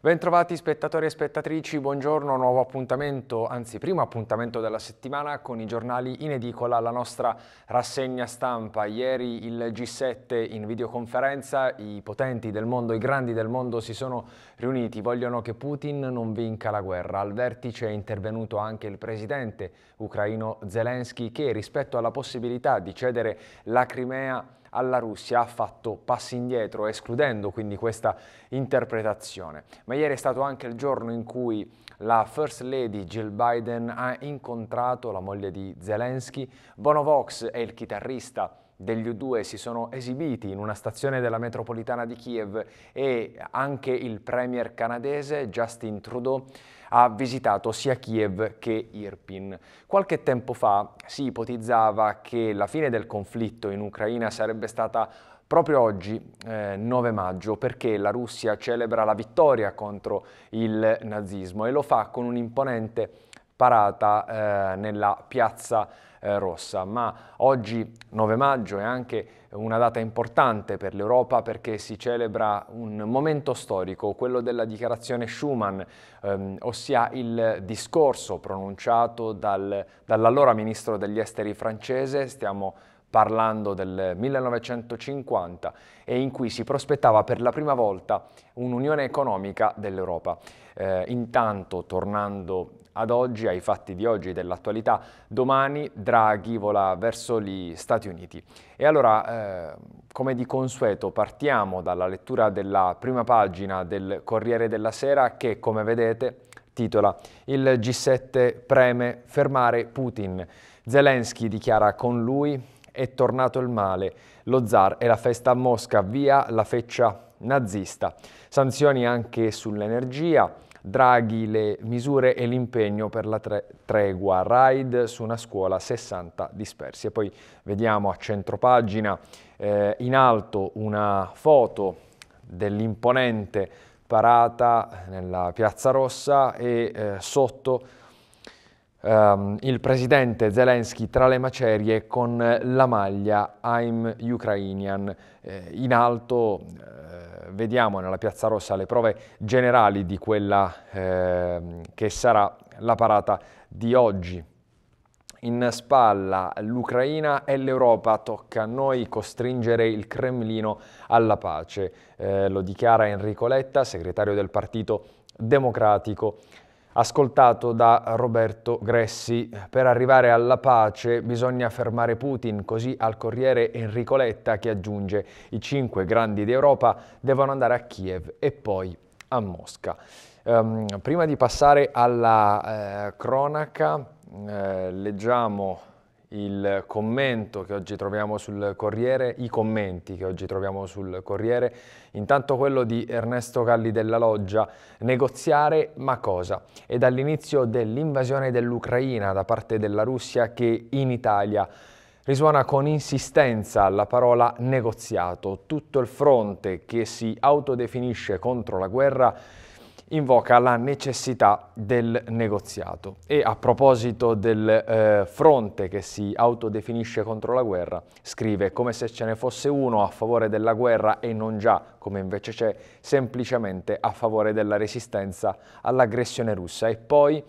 Bentrovati spettatori e spettatrici, buongiorno, nuovo appuntamento, anzi primo appuntamento della settimana con i giornali in edicola, la nostra rassegna stampa. Ieri il G7 in videoconferenza, i potenti del mondo, i grandi del mondo si sono riuniti vogliono che Putin non vinca la guerra. Al vertice è intervenuto anche il presidente ucraino Zelensky che rispetto alla possibilità di cedere la Crimea alla Russia ha fatto passi indietro, escludendo quindi questa interpretazione. Ma ieri è stato anche il giorno in cui la First Lady Jill Biden ha incontrato la moglie di Zelensky, Bono Vox è il chitarrista degli U2 si sono esibiti in una stazione della metropolitana di Kiev e anche il premier canadese Justin Trudeau ha visitato sia Kiev che Irpin. Qualche tempo fa si ipotizzava che la fine del conflitto in Ucraina sarebbe stata proprio oggi, eh, 9 maggio, perché la Russia celebra la vittoria contro il nazismo e lo fa con un'imponente parata eh, nella piazza eh, rossa, ma oggi 9 maggio è anche una data importante per l'Europa perché si celebra un momento storico, quello della dichiarazione Schuman, ehm, ossia il discorso pronunciato dal, dall'allora ministro degli esteri francese, stiamo parlando del 1950 e in cui si prospettava per la prima volta un'unione economica dell'Europa. Eh, intanto, tornando ad oggi, ai fatti di oggi e dell'attualità, domani Draghi vola verso gli Stati Uniti. E allora, eh, come di consueto, partiamo dalla lettura della prima pagina del Corriere della Sera che, come vedete, titola Il G7 preme fermare Putin. Zelensky dichiara con lui è tornato il male, lo zar e la festa a Mosca, via la feccia nazista. Sanzioni anche sull'energia, Draghi le misure e l'impegno per la tre tregua, raid su una scuola 60 dispersi. E poi vediamo a centropagina eh, in alto una foto dell'imponente parata nella Piazza Rossa e eh, sotto Um, il presidente Zelensky tra le macerie con la maglia I'm Ukrainian. Eh, in alto eh, vediamo nella Piazza Rossa le prove generali di quella eh, che sarà la parata di oggi. In spalla l'Ucraina e l'Europa, tocca a noi costringere il Cremlino alla pace, eh, lo dichiara Enrico Letta, segretario del Partito Democratico ascoltato da Roberto Gressi. Per arrivare alla pace bisogna fermare Putin, così al Corriere Enrico Letta che aggiunge i cinque grandi d'Europa devono andare a Kiev e poi a Mosca. Um, prima di passare alla eh, cronaca, eh, leggiamo il commento che oggi troviamo sul Corriere, i commenti che oggi troviamo sul Corriere, intanto quello di Ernesto Galli della Loggia, negoziare ma cosa? È dall'inizio dell'invasione dell'Ucraina da parte della Russia che in Italia risuona con insistenza la parola negoziato, tutto il fronte che si autodefinisce contro la guerra invoca la necessità del negoziato e a proposito del eh, fronte che si autodefinisce contro la guerra scrive come se ce ne fosse uno a favore della guerra e non già come invece c'è semplicemente a favore della resistenza all'aggressione russa e poi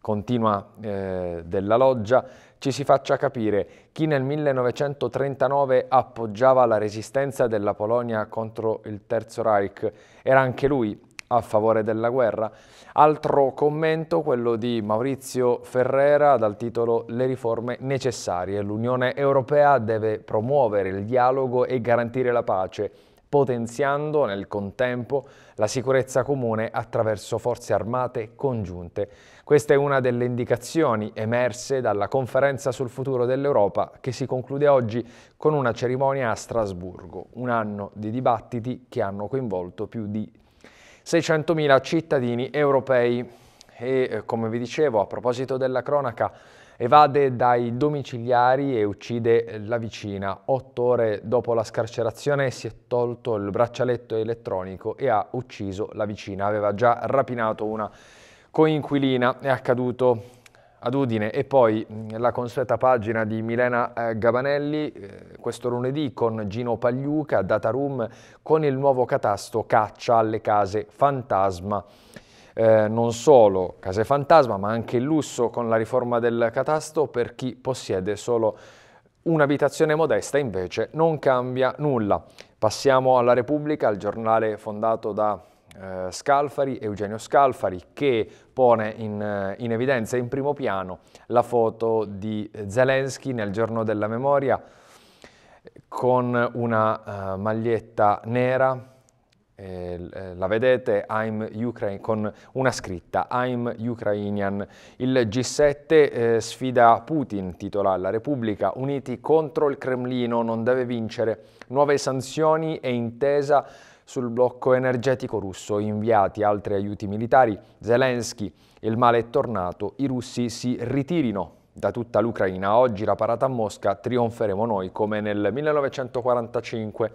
continua eh, della loggia ci si faccia capire chi nel 1939 appoggiava la resistenza della Polonia contro il Terzo Reich era anche lui a favore della guerra. Altro commento, quello di Maurizio Ferrera dal titolo Le riforme necessarie. L'Unione Europea deve promuovere il dialogo e garantire la pace, potenziando nel contempo la sicurezza comune attraverso forze armate congiunte. Questa è una delle indicazioni emerse dalla conferenza sul futuro dell'Europa che si conclude oggi con una cerimonia a Strasburgo, un anno di dibattiti che hanno coinvolto più di 600.000 cittadini europei. E eh, come vi dicevo, a proposito della cronaca, evade dai domiciliari e uccide la vicina. Otto ore dopo la scarcerazione si è tolto il braccialetto elettronico e ha ucciso la vicina. Aveva già rapinato una coinquilina. È accaduto ad Udine e poi mm, la consueta pagina di Milena eh, Gabanelli eh, questo lunedì con Gino Pagliuca, Data Room con il nuovo catasto Caccia alle case fantasma. Eh, non solo case fantasma ma anche il lusso con la riforma del catasto per chi possiede solo un'abitazione modesta invece non cambia nulla. Passiamo alla Repubblica, il giornale fondato da eh, Scalfari, Eugenio Scalfari, che pone in, eh, in evidenza in primo piano la foto di Zelensky nel giorno della memoria con una uh, maglietta nera, eh, la vedete, I'm Ukraine, con una scritta I'm Ukrainian. Il G7 eh, sfida Putin, titola La Repubblica, uniti contro il Cremlino, non deve vincere, nuove sanzioni e intesa sul blocco energetico russo, inviati altri aiuti militari. Zelensky, il male è tornato, i russi si ritirino da tutta l'Ucraina. Oggi la parata a Mosca trionferemo noi come nel 1945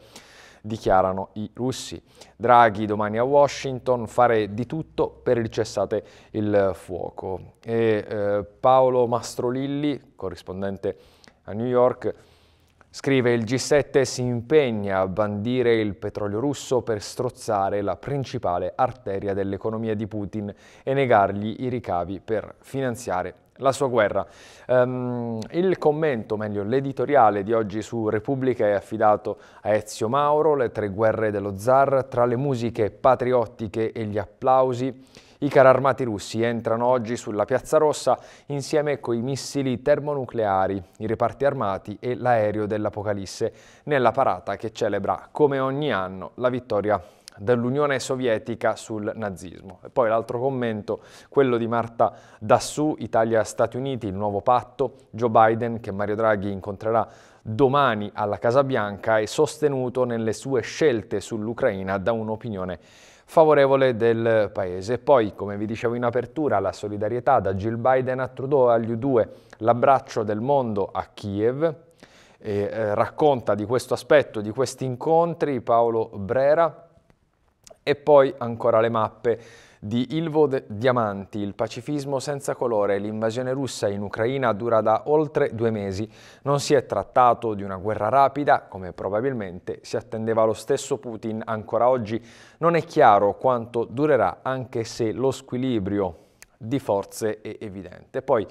dichiarano i russi. Draghi domani a Washington fare di tutto per il cessate il fuoco. E, eh, Paolo Mastrolilli, corrispondente a New York, Scrive il G7 si impegna a bandire il petrolio russo per strozzare la principale arteria dell'economia di Putin e negargli i ricavi per finanziare la sua guerra. Um, il commento, meglio l'editoriale di oggi su Repubblica è affidato a Ezio Mauro, le tre guerre dello zar, tra le musiche patriottiche e gli applausi i cararmati russi entrano oggi sulla Piazza Rossa insieme coi missili termonucleari, i reparti armati e l'aereo dell'Apocalisse nella parata che celebra come ogni anno la vittoria dell'Unione Sovietica sul nazismo. E poi l'altro commento, quello di Marta Dassù, Italia-Stati Uniti, il nuovo patto, Joe Biden che Mario Draghi incontrerà domani alla Casa Bianca è sostenuto nelle sue scelte sull'Ucraina da un'opinione favorevole del Paese. Poi, come vi dicevo in apertura, la solidarietà da Jill Biden a Trudeau agli U2, l'abbraccio del mondo a Kiev. E, eh, racconta di questo aspetto, di questi incontri Paolo Brera e poi ancora le mappe di Ilvo De Diamanti, il pacifismo senza colore, l'invasione russa in Ucraina dura da oltre due mesi. Non si è trattato di una guerra rapida, come probabilmente si attendeva lo stesso Putin ancora oggi. Non è chiaro quanto durerà, anche se lo squilibrio di forze è evidente. Poi,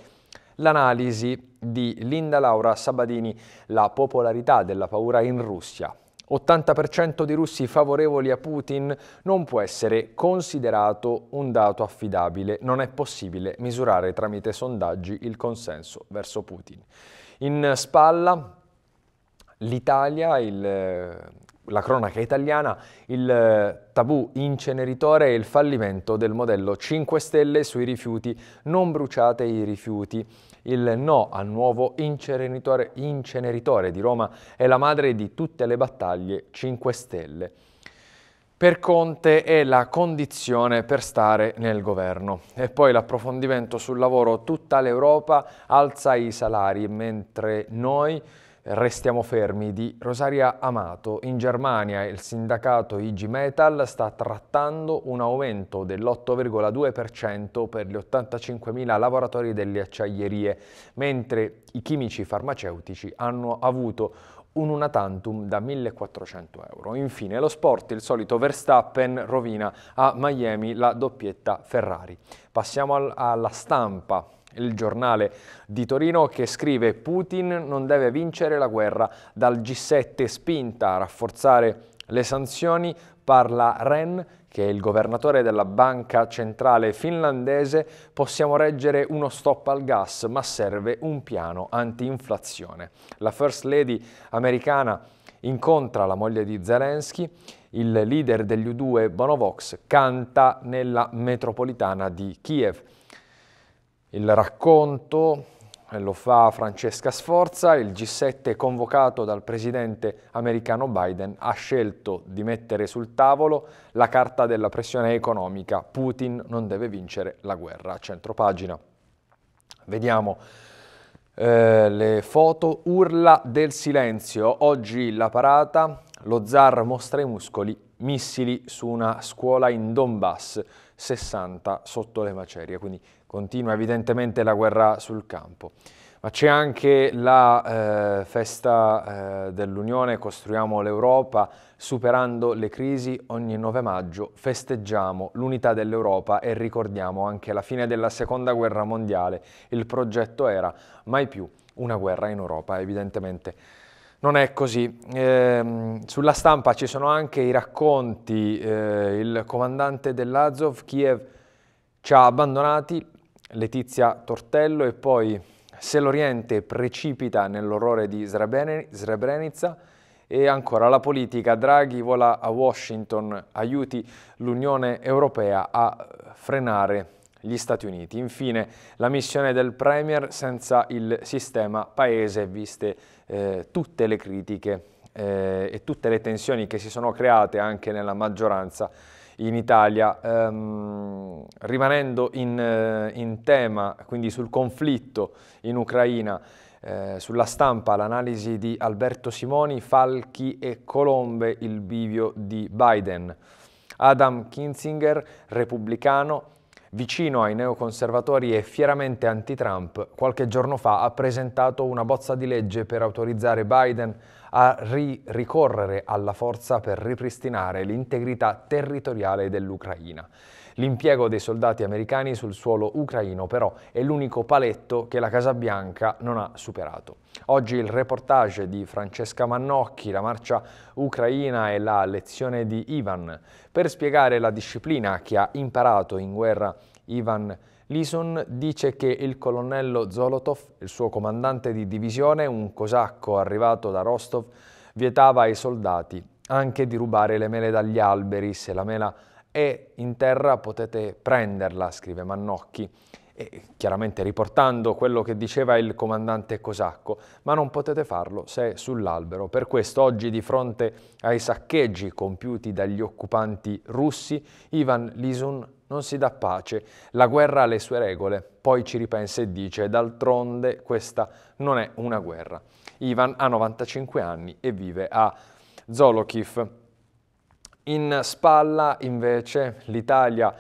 l'analisi di Linda Laura Sabadini, la popolarità della paura in Russia. 80% di russi favorevoli a Putin non può essere considerato un dato affidabile, non è possibile misurare tramite sondaggi il consenso verso Putin. In spalla l'Italia, la cronaca italiana, il eh, tabù inceneritore e il fallimento del modello 5 Stelle sui rifiuti, non bruciate i rifiuti il no al nuovo inceneritore, inceneritore di Roma è la madre di tutte le battaglie 5 Stelle. Per Conte è la condizione per stare nel governo. E poi l'approfondimento sul lavoro. Tutta l'Europa alza i salari, mentre noi Restiamo fermi di Rosaria Amato. In Germania il sindacato IG Metal sta trattando un aumento dell'8,2% per gli 85.000 lavoratori delle acciaierie, mentre i chimici farmaceutici hanno avuto un una tantum da 1.400 euro. Infine lo sport, il solito Verstappen rovina a Miami la doppietta Ferrari. Passiamo alla stampa il giornale di Torino che scrive Putin non deve vincere la guerra, dal G7 spinta a rafforzare le sanzioni, parla Ren che è il governatore della banca centrale finlandese, possiamo reggere uno stop al gas, ma serve un piano antinflazione La First Lady americana incontra la moglie di Zelensky, il leader degli U2 Bonovox canta nella metropolitana di Kiev. Il racconto eh, lo fa Francesca Sforza, il G7 convocato dal presidente americano Biden ha scelto di mettere sul tavolo la carta della pressione economica Putin non deve vincere la guerra, centro pagina. Vediamo eh, le foto, urla del silenzio, oggi la parata, lo zar mostra i muscoli, missili su una scuola in Donbass, 60 sotto le macerie, quindi Continua evidentemente la guerra sul campo. Ma c'è anche la eh, festa eh, dell'Unione, costruiamo l'Europa, superando le crisi, ogni 9 maggio festeggiamo l'unità dell'Europa e ricordiamo anche la fine della seconda guerra mondiale. Il progetto era mai più una guerra in Europa, evidentemente. Non è così. Eh, sulla stampa ci sono anche i racconti, eh, il comandante dell'Azov, Kiev, ci ha abbandonati, Letizia Tortello e poi se l'Oriente precipita nell'orrore di Srebrenica e ancora la politica, Draghi vola a Washington, aiuti l'Unione Europea a frenare gli Stati Uniti. Infine la missione del Premier senza il sistema paese, viste eh, tutte le critiche eh, e tutte le tensioni che si sono create anche nella maggioranza in Italia. Ehm, rimanendo in, eh, in, tema, quindi sul conflitto in Ucraina, eh, sulla stampa l'analisi di Alberto Simoni, Falchi e Colombe, il bivio di Biden. Adam Kinzinger, repubblicano, vicino ai neoconservatori e fieramente anti-Trump, qualche giorno fa ha presentato una bozza di legge per autorizzare Biden a ri ricorrere alla forza per ripristinare l'integrità territoriale dell'Ucraina. L'impiego dei soldati americani sul suolo ucraino però è l'unico paletto che la Casa Bianca non ha superato. Oggi il reportage di Francesca Mannocchi, la marcia ucraina e la lezione di Ivan, per spiegare la disciplina che ha imparato in guerra Ivan Lison dice che il colonnello Zolotov, il suo comandante di divisione, un cosacco arrivato da Rostov, vietava ai soldati anche di rubare le mele dagli alberi. Se la mela è in terra potete prenderla, scrive Mannocchi e chiaramente riportando quello che diceva il comandante Cosacco, ma non potete farlo se è sull'albero. Per questo oggi di fronte ai saccheggi compiuti dagli occupanti russi, Ivan Lisun non si dà pace, la guerra ha le sue regole, poi ci ripensa e dice d'altronde questa non è una guerra. Ivan ha 95 anni e vive a Zolokiv. In spalla invece l'Italia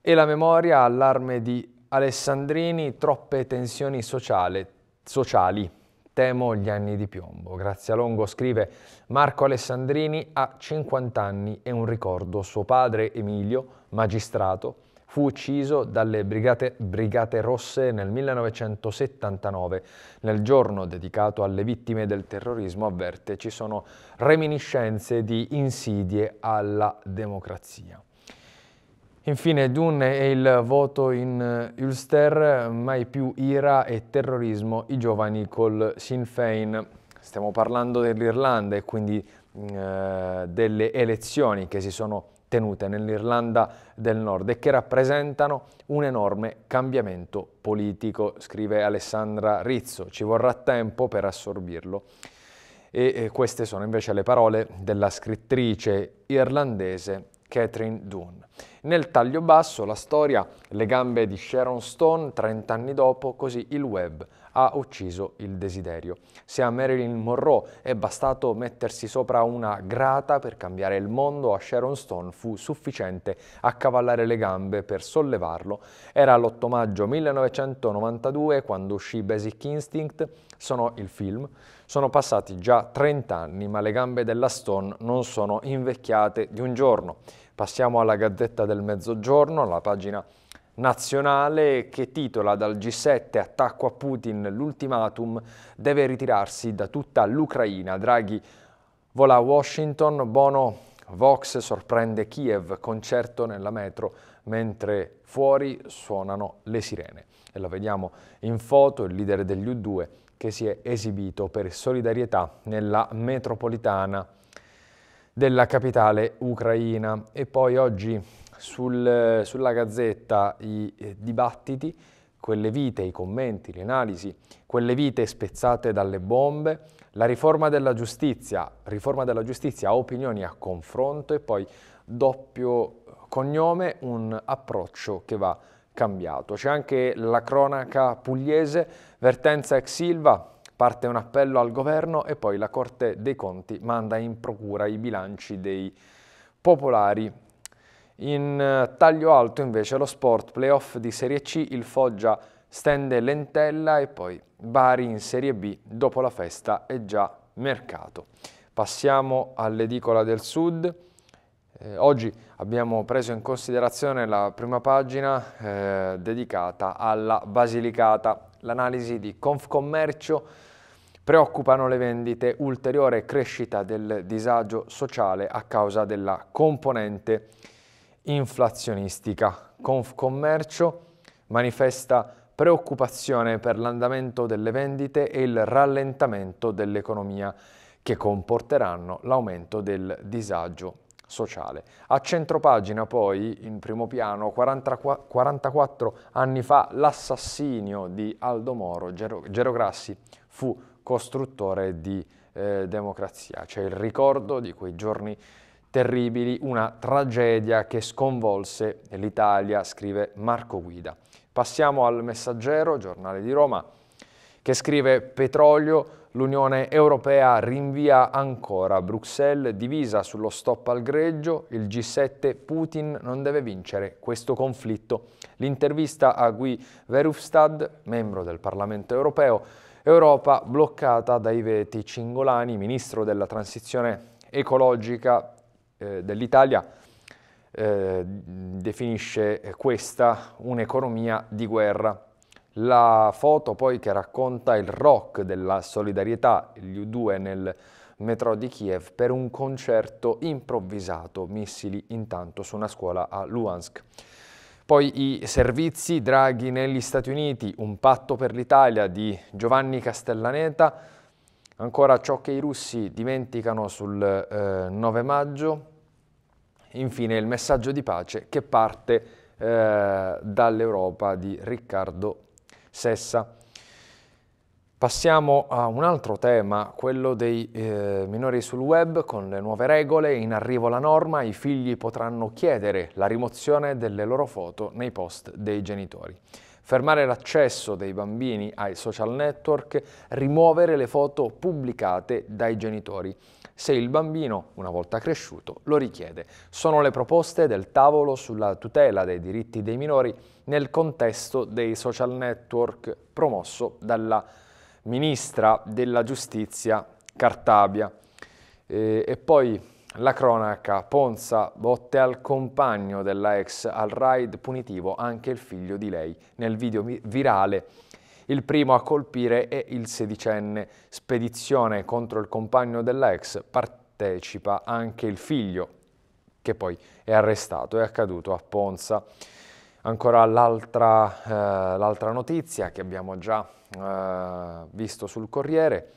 e la memoria all'arme di Alessandrini, troppe tensioni sociale, sociali. Temo gli anni di piombo. Grazia Longo scrive Marco Alessandrini ha 50 anni e un ricordo. Suo padre Emilio, magistrato, fu ucciso dalle Brigate, Brigate Rosse nel 1979. Nel giorno dedicato alle vittime del terrorismo, avverte, ci sono reminiscenze di insidie alla democrazia. Infine Dun e il voto in eh, Ulster, mai più ira e terrorismo, i giovani col Sinn Féin. Stiamo parlando dell'Irlanda e quindi mm, eh, delle elezioni che si sono tenute nell'Irlanda del Nord e che rappresentano un enorme cambiamento politico, scrive Alessandra Rizzo. Ci vorrà tempo per assorbirlo. E, e queste sono invece le parole della scrittrice irlandese Catherine Dunn. Nel taglio basso la storia, le gambe di Sharon Stone 30 anni dopo, così il web ha ucciso il desiderio. Se a Marilyn Monroe è bastato mettersi sopra una grata per cambiare il mondo, a Sharon Stone fu sufficiente accavallare le gambe per sollevarlo. Era l'8 maggio 1992 quando uscì Basic Instinct, sono il film. Sono passati già 30 anni, ma le gambe della Stone non sono invecchiate di un giorno. Passiamo alla Gazzetta del Mezzogiorno, alla pagina nazionale che titola dal G7 attacco a Putin l'ultimatum deve ritirarsi da tutta l'Ucraina. Draghi vola a Washington, Bono Vox sorprende Kiev, concerto nella metro mentre fuori suonano le sirene. E la vediamo in foto, il leader degli U2 che si è esibito per solidarietà nella metropolitana della capitale ucraina. E poi oggi sul, sulla Gazzetta i eh, dibattiti, quelle vite, i commenti, le analisi, quelle vite spezzate dalle bombe, la riforma della giustizia, riforma della giustizia, opinioni a confronto e poi doppio cognome, un approccio che va cambiato. C'è anche la cronaca pugliese, vertenza ex Silva, Parte un appello al governo e poi la Corte dei Conti manda in procura i bilanci dei popolari. In eh, taglio alto invece lo sport playoff di Serie C, il Foggia stende Lentella e poi Bari in Serie B dopo la festa è già mercato. Passiamo all'edicola del sud. Eh, oggi abbiamo preso in considerazione la prima pagina eh, dedicata alla Basilicata, l'analisi di Confcommercio Preoccupano le vendite, ulteriore crescita del disagio sociale a causa della componente inflazionistica. Confcommercio manifesta preoccupazione per l'andamento delle vendite e il rallentamento dell'economia che comporteranno l'aumento del disagio sociale. A centropagina poi, in primo piano, 44 anni fa l'assassinio di Aldo Moro, Gero, Gero Grassi, fu costruttore di eh, democrazia. C'è il ricordo di quei giorni terribili, una tragedia che sconvolse l'Italia, scrive Marco Guida. Passiamo al Messaggero, giornale di Roma, che scrive Petrolio, l'Unione Europea rinvia ancora Bruxelles divisa sullo stop al greggio, il G7 Putin non deve vincere questo conflitto. L'intervista a Guy Verhofstadt, membro del Parlamento Europeo, Europa bloccata dai veti Cingolani, ministro della transizione ecologica eh, dell'Italia, eh, definisce questa un'economia di guerra. La foto poi che racconta il rock della solidarietà, gli U2 nel metro di Kiev per un concerto improvvisato, missili intanto su una scuola a Luhansk. Poi i servizi Draghi negli Stati Uniti, un patto per l'Italia di Giovanni Castellaneta, ancora ciò che i russi dimenticano sul eh, 9 maggio, infine il messaggio di pace che parte eh, dall'Europa di Riccardo Sessa. Passiamo a un altro tema, quello dei eh, minori sul web. Con le nuove regole, in arrivo la norma, i figli potranno chiedere la rimozione delle loro foto nei post dei genitori. Fermare l'accesso dei bambini ai social network, rimuovere le foto pubblicate dai genitori, se il bambino, una volta cresciuto, lo richiede. Sono le proposte del tavolo sulla tutela dei diritti dei minori nel contesto dei social network promosso dalla Commissione ministra della giustizia Cartabia. Eh, e poi la cronaca, Ponza botte al compagno della ex al raid punitivo anche il figlio di lei. Nel video virale il primo a colpire è il sedicenne. Spedizione contro il compagno della ex partecipa anche il figlio, che poi è arrestato, è accaduto a Ponza. Ancora l'altra eh, notizia che abbiamo già eh, visto sul Corriere,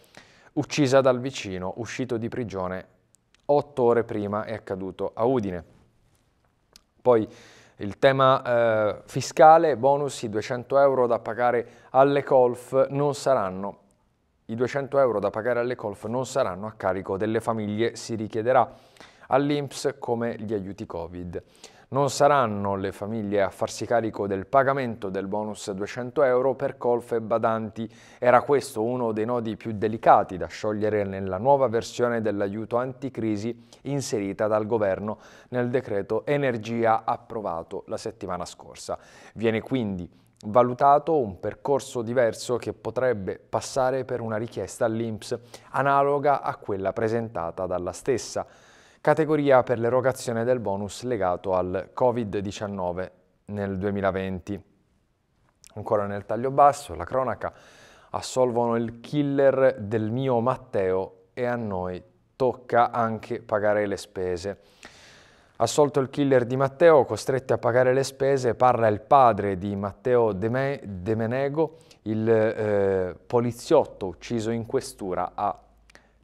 uccisa dal vicino, uscito di prigione otto ore prima è accaduto a Udine. Poi il tema eh, fiscale, bonus, i 200 euro da pagare alle colf non saranno i 200 euro da pagare alle colf non saranno a carico delle famiglie, si richiederà all'Inps come gli aiuti Covid. Non saranno le famiglie a farsi carico del pagamento del bonus 200 euro per colf e badanti. Era questo uno dei nodi più delicati da sciogliere nella nuova versione dell'aiuto anticrisi inserita dal governo nel decreto energia approvato la settimana scorsa. Viene quindi valutato un percorso diverso che potrebbe passare per una richiesta all'Inps analoga a quella presentata dalla stessa categoria per l'erogazione del bonus legato al Covid-19 nel 2020. Ancora nel taglio basso, la cronaca, assolvono il killer del mio Matteo e a noi tocca anche pagare le spese. Assolto il killer di Matteo, costretti a pagare le spese, parla il padre di Matteo De, Me De Menego, il eh, poliziotto ucciso in questura a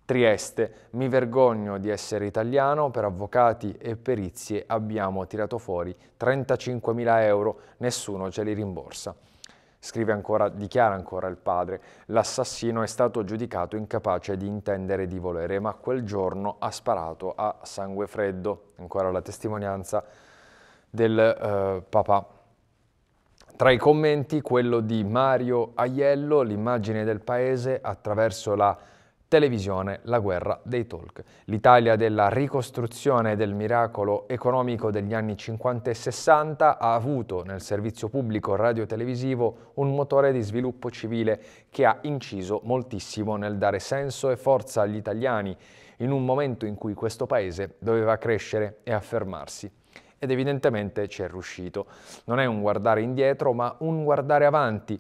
Trieste, mi vergogno di essere italiano, per avvocati e perizie abbiamo tirato fuori 35.000 euro, nessuno ce li rimborsa. Scrive ancora, dichiara ancora il padre, l'assassino è stato giudicato incapace di intendere e di volere, ma quel giorno ha sparato a sangue freddo, ancora la testimonianza del eh, papà. Tra i commenti quello di Mario Aiello, l'immagine del paese attraverso la televisione La guerra dei talk. L'Italia della ricostruzione del miracolo economico degli anni 50 e 60 ha avuto nel servizio pubblico radiotelevisivo un motore di sviluppo civile che ha inciso moltissimo nel dare senso e forza agli italiani in un momento in cui questo paese doveva crescere e affermarsi ed evidentemente ci è riuscito. Non è un guardare indietro, ma un guardare avanti,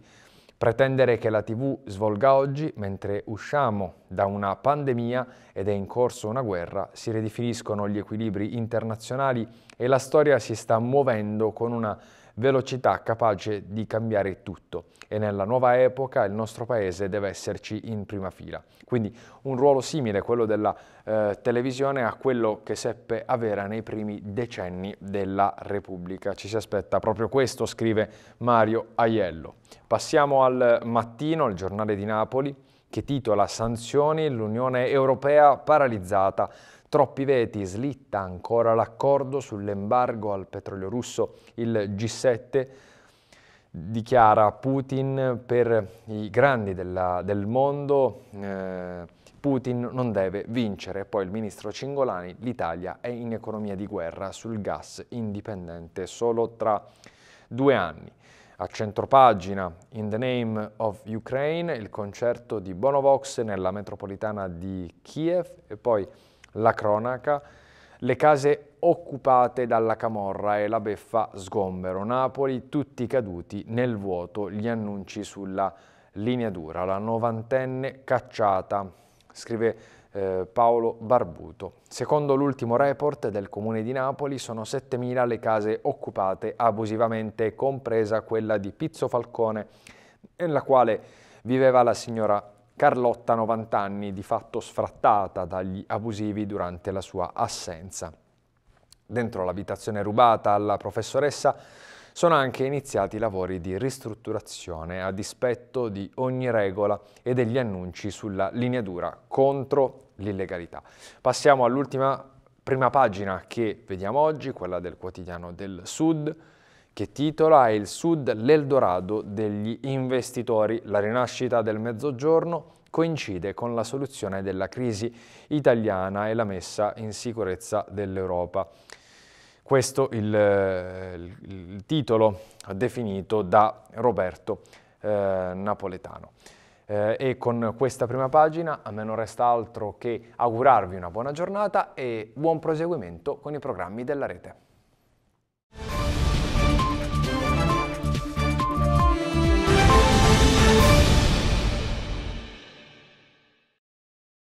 Pretendere che la TV svolga oggi, mentre usciamo da una pandemia ed è in corso una guerra, si ridefiniscono gli equilibri internazionali e la storia si sta muovendo con una velocità capace di cambiare tutto e nella nuova epoca il nostro paese deve esserci in prima fila. Quindi un ruolo simile, quello della eh, televisione, a quello che seppe avere nei primi decenni della Repubblica. Ci si aspetta proprio questo, scrive Mario Aiello. Passiamo al mattino, al giornale di Napoli, che titola Sanzioni, l'Unione Europea paralizzata Troppi veti, slitta ancora l'accordo sull'embargo al petrolio russo, il G7 dichiara Putin per i grandi della, del mondo eh, Putin non deve vincere. Poi il ministro Cingolani, l'Italia è in economia di guerra sul gas indipendente solo tra due anni. A centropagina In the Name of Ukraine, il concerto di Bonovox nella metropolitana di Kiev e poi la cronaca, le case occupate dalla camorra e la beffa sgombero. Napoli, tutti caduti nel vuoto, gli annunci sulla linea dura, la novantenne cacciata, scrive eh, Paolo Barbuto. Secondo l'ultimo report del Comune di Napoli sono 7.000 le case occupate abusivamente, compresa quella di Pizzo Falcone, nella quale viveva la signora Carlotta, 90 anni, di fatto sfrattata dagli abusivi durante la sua assenza. Dentro l'abitazione rubata alla professoressa sono anche iniziati i lavori di ristrutturazione a dispetto di ogni regola e degli annunci sulla linea dura contro l'illegalità. Passiamo all'ultima prima pagina che vediamo oggi, quella del quotidiano del Sud che titola Il Sud l'Eldorado degli investitori, la rinascita del Mezzogiorno coincide con la soluzione della crisi italiana e la messa in sicurezza dell'Europa. Questo il, eh, il, titolo definito da Roberto eh, Napoletano. Eh, e con questa prima pagina a me non resta altro che augurarvi una buona giornata e buon proseguimento con i programmi della rete.